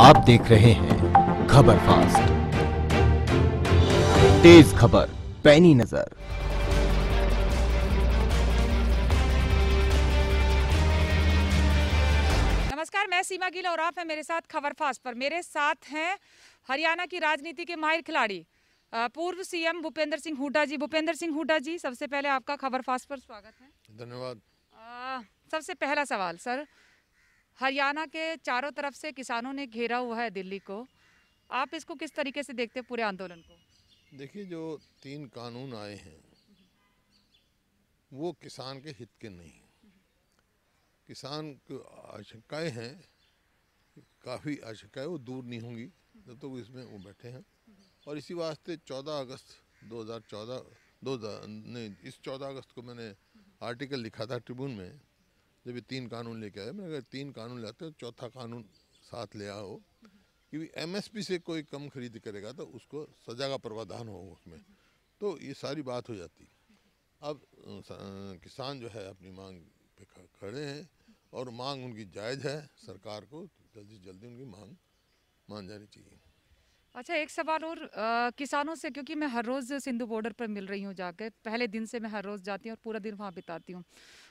आप देख रहे हैं खबर फास्ट तेज खबर पैनी नजर नमस्कार मैं सीमा गिल और आप हैं मेरे साथ खबर फास्ट पर मेरे साथ हैं हरियाणा की राजनीति के माहिर खिलाड़ी पूर्व सीएम भूपेंद्र सिंह हुड्डा जी भूपेंद्र सिंह हुड्डा जी सबसे पहले आपका खबर फास्ट पर स्वागत है धन्यवाद सबसे पहला सवाल सर हरियाणा के चारों तरफ से किसानों ने घेरा हुआ है दिल्ली को आप इसको किस तरीके से देखते हैं पूरे आंदोलन को देखिए जो तीन कानून आए हैं वो किसान के हित के नहीं किसान को आशंकाएँ हैं काफ़ी आशंकाएँ वो दूर नहीं होंगी जब तक तो इसमें वो बैठे हैं और इसी वास्ते 14 अगस्त 2014 दो नहीं इस 14 अगस्त को मैंने आर्टिकल लिखा था ट्रिब्यून में जब ये तीन कानून लेके आए मैंने कहा तीन कानून लाते हो चौथा कानून साथ ले आओ कि एमएसपी से कोई कम खरीद करेगा तो उसको सजा का प्रावधान हो उसमें तो ये सारी बात हो जाती अब किसान जो है अपनी मांग पे खड़े हैं और मांग उनकी जायज़ है सरकार को जल्दी से जल्दी उनकी मांग मान जानी चाहिए अच्छा एक सवाल और आ, किसानों से क्योंकि मैं हर रोज़ सिंधु बॉर्डर पर मिल रही हूँ जाकर पहले दिन से मैं हर रोज़ जाती हूँ और पूरा दिन वहाँ बिताती हूँ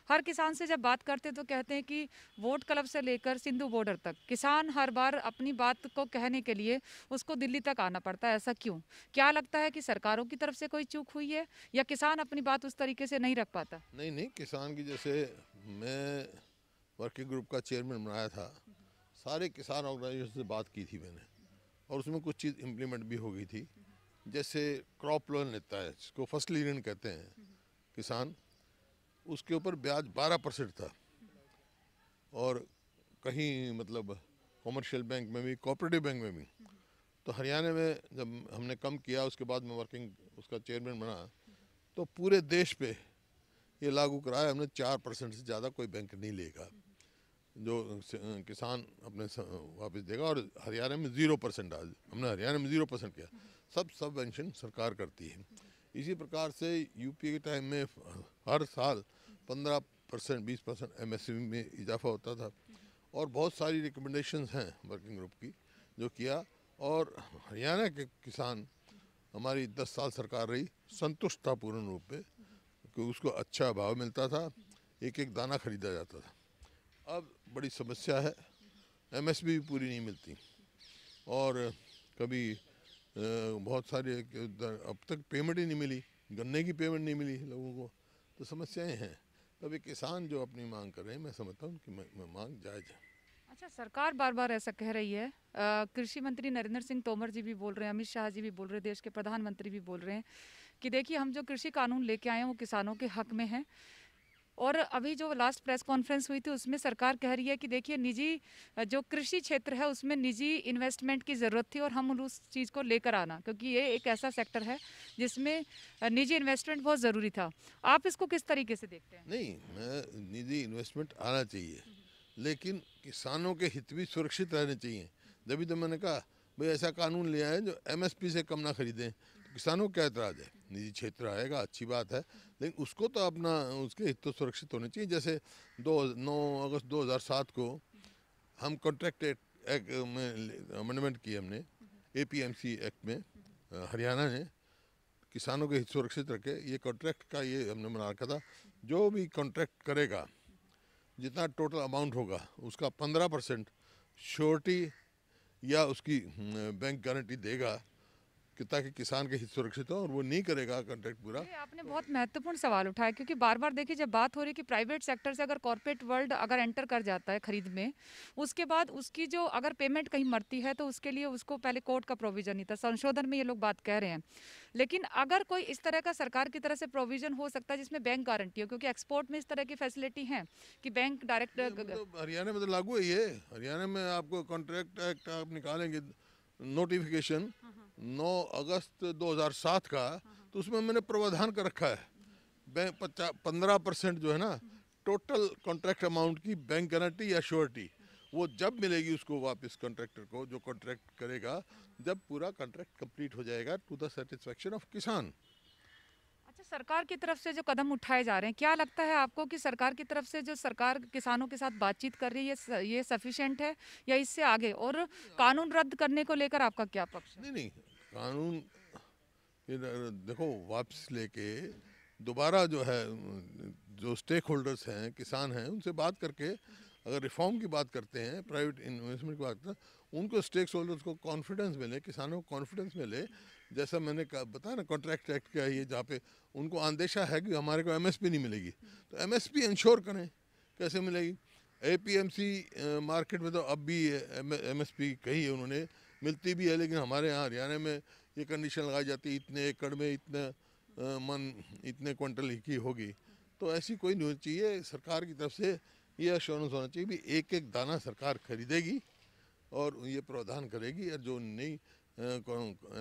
हर किसान से जब बात करते तो कहते हैं कि वोट क्लब से लेकर सिंधु बॉर्डर तक किसान हर बार अपनी बात को कहने के लिए उसको दिल्ली तक आना पड़ता है ऐसा क्यों क्या लगता है कि सरकारों की तरफ से कोई चूक हुई है या किसान अपनी बात उस तरीके से नहीं रख पाता नहीं नहीं किसान की जैसे मैं वर्किंग ग्रुप का चेयरमैन बनाया था सारे किसान ऑर्गेनाइजेशन से बात की थी मैंने और उसमें कुछ चीज़ इम्प्लीमेंट भी हो गई थी जैसे क्रॉप लोन लेता है जिसको फसली ऋण कहते हैं किसान उसके ऊपर ब्याज 12 परसेंट था और कहीं मतलब कॉमर्शियल बैंक में भी कोऑपरेटिव बैंक में भी तो हरियाणा में जब हमने कम किया उसके बाद में वर्किंग उसका चेयरमैन बना तो पूरे देश पे ये लागू कराया हमने चार परसेंट से ज़्यादा कोई बैंक नहीं लेगा जो किसान अपने वापस देगा और हरियाणा में ज़ीरो परसेंट आज हमने हरियाणा में ज़ीरो परसेंट किया सब सबवेंशन सरकार करती है इसी प्रकार से यूपी के टाइम में हर साल पंद्रह परसेंट बीस परसेंट एम में इजाफा होता था और बहुत सारी रिकमेंडेशन हैं वर्किंग ग्रुप की जो किया और हरियाणा के किसान हमारी दस साल सरकार रही संतुष्ट था पूर्ण रूप में कि उसको अच्छा भाव मिलता था एक एक दाना खरीदा जाता था अब बड़ी समस्या है एमएसपी भी पूरी नहीं मिलती और कभी बहुत सारे अब तक पेमेंट ही नहीं मिली गन्ने की पेमेंट नहीं मिली लोगों को तो समस्याएं हैं कभी किसान जो अपनी मांग कर रहे हैं मैं समझता हूँ कि मैं मांग जायज़ है अच्छा सरकार बार बार ऐसा कह रही है कृषि मंत्री नरेंद्र सिंह तोमर जी भी बोल रहे हैं अमित शाह जी भी बोल रहे हैं देश के प्रधानमंत्री भी बोल रहे हैं कि देखिए हम जो कृषि कानून लेके आए हैं वो किसानों के हक में हैं और अभी जो लास्ट प्रेस कॉन्फ्रेंस हुई थी उसमें सरकार कह रही है कि देखिए निजी जो कृषि क्षेत्र है उसमें निजी इन्वेस्टमेंट की ज़रूरत थी और हम उस चीज़ को लेकर आना क्योंकि ये एक ऐसा सेक्टर है जिसमें निजी इन्वेस्टमेंट बहुत ज़रूरी था आप इसको किस तरीके से देखते हैं नहीं निजी इन्वेस्टमेंट आना चाहिए लेकिन किसानों के हित भी सुरक्षित रहने चाहिए जब भी तो मैंने कहा भाई ऐसा कानून लिया है जो एम से कम ना खरीदें किसानों का ऐतराज़ है निजी क्षेत्र आएगा अच्छी बात है लेकिन उसको तो अपना उसके हित तो सुरक्षित होने चाहिए जैसे दो नौ अगस्त 2007 को हम कॉन्ट्रैक्ट एक्ट में अमेंडमेंट किए हमने एपीएमसी एक्ट में हरियाणा ने किसानों के हित सुरक्षित रखे ये कॉन्ट्रैक्ट का ये हमने बना रखा था जो भी कॉन्ट्रैक्ट करेगा जितना टोटल अमाउंट होगा उसका पंद्रह परसेंट श्योरिटी या उसकी बैंक हम्म, गारंटी देगा कि ताकि किसान के हित सुरक्षित हो और वो नहीं करेगा कॉन्ट्रैक्ट पूरा आपने बहुत महत्वपूर्ण सवाल उठाया क्योंकि बार बार देखिए जब बात हो रही है कि प्राइवेट सेक्टर से अगर कॉरपोरेट वर्ल्ड अगर एंटर कर जाता है खरीद में उसके बाद उसकी जो अगर पेमेंट कहीं मरती है तो उसके लिए उसको पहले कोर्ट का प्रोविजन नहीं था संशोधन में ये लोग बात कह रहे हैं लेकिन अगर कोई इस तरह का सरकार की तरफ से प्रोविजन हो सकता है जिसमें बैंक गारंटी हो क्योंकि एक्सपोर्ट में इस तरह की फैसिलिटी है कि बैंक मतलब डायरेक्ट हरियाणा में तो लागू है ये हरियाणा में आपको कॉन्ट्रैक्ट एक्ट आप निकालेंगे नोटिफिकेशन 9 अगस्त 2007 का हाँ। तो उसमें मैंने प्रावधान कर रखा है बैंक पंद्रह परसेंट जो है ना टोटल कॉन्ट्रैक्ट अमाउंट की बैंक गारंटी या श्योरिटी वो जब मिलेगी उसको वापस कॉन्ट्रैक्टर को जो कॉन्ट्रैक्ट करेगा जब पूरा कॉन्ट्रैक्ट कंप्लीट हो जाएगा टू द सेटिस्फेक्शन ऑफ किसान अच्छा सरकार की तरफ से जो कदम उठाए जा रहे हैं क्या लगता है आपको कि सरकार की तरफ से जो सरकार किसानों के साथ बातचीत कर रही है ये सफिशेंट है या इससे आगे और कानून रद्द करने को लेकर आपका क्या पक्ष नहीं नहीं कानून देखो वापस लेके दोबारा जो है जो स्टेक होल्डर्स हैं किसान हैं उनसे बात करके अगर रिफॉर्म की बात करते हैं प्राइवेट इन्वेस्टमेंट की बात करते हैं उनको स्टेक होल्डर्स को कॉन्फिडेंस मिले किसानों को कॉन्फिडेंस मिले जैसा मैंने कहा बताया ना कॉन्ट्रैक्ट एक्ट का ये जहाँ पे उनको अंदेशा है कि हमारे को एमएसपी नहीं मिलेगी तो एमएसपी इंश्योर करें कैसे मिलेगी एपीएमसी मार्केट में तो अब भी एमएसपी कही है उन्होंने मिलती भी है लेकिन हमारे यहाँ हरियाणा में ये कंडीशन लगाई जाती है इतने एकड़ में इतने मन इतने क्विंटल की होगी तो ऐसी कोई नहीं होनी चाहिए सरकार की तरफ से ये अश्योरेंस होना चाहिए भी एक एक दाना सरकार खरीदेगी और ये प्रावधान करेगी और जो नई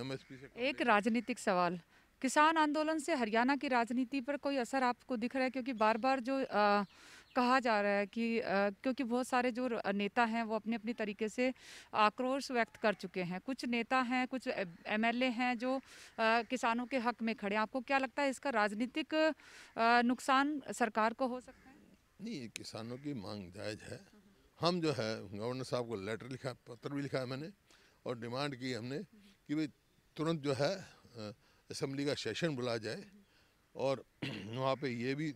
एम एस से एक राजनीतिक सवाल किसान आंदोलन से हरियाणा की राजनीति पर कोई असर आपको दिख रहा है क्योंकि बार बार जो आ, कहा जा रहा है कि क्योंकि बहुत सारे जो नेता हैं वो अपने अपने तरीके से आक्रोश व्यक्त कर चुके हैं कुछ नेता हैं कुछ एमएलए हैं जो किसानों के हक में खड़े हैं आपको क्या लगता है इसका राजनीतिक नुकसान सरकार को हो सकता है नहीं किसानों की मांग जायज़ है हम जो है गवर्नर साहब को लेटर लिखा पत्र भी लिखा है मैंने और डिमांड की हमने कि भाई तुरंत जो है असम्बली का सेशन बुलाया जाए और वहाँ पे ये भी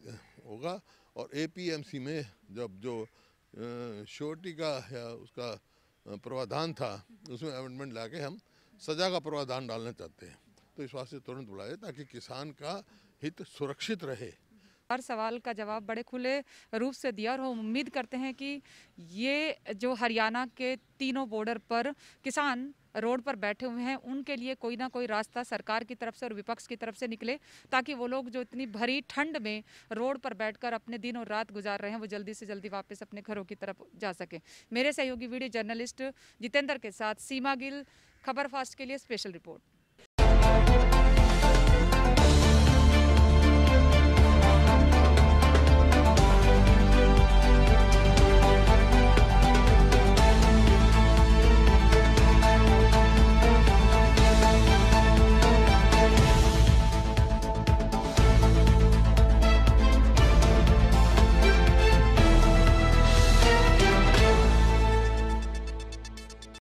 होगा और एपीएमसी में जब जो श्योरिटी का या उसका प्रावधान था उसमें अमेंडमेंट ला के हम सजा का प्रावधान डालना चाहते हैं तो इस वास्ते तुरंत बुलाए ताकि किसान का हित सुरक्षित रहे हर सवाल का जवाब बड़े खुले रूप से दिया और हम उम्मीद करते हैं कि ये जो हरियाणा के तीनों बॉर्डर पर किसान रोड पर बैठे हुए हैं उनके लिए कोई ना कोई रास्ता सरकार की तरफ से और विपक्ष की तरफ से निकले ताकि वो लोग जो इतनी भरी ठंड में रोड पर बैठकर अपने दिन और रात गुजार रहे हैं वो जल्दी से जल्दी वापस अपने घरों की तरफ जा सकें मेरे सहयोगी वीडियो जर्नलिस्ट जितेंद्र के साथ सीमा गिल खबर फास्ट के लिए स्पेशल रिपोर्ट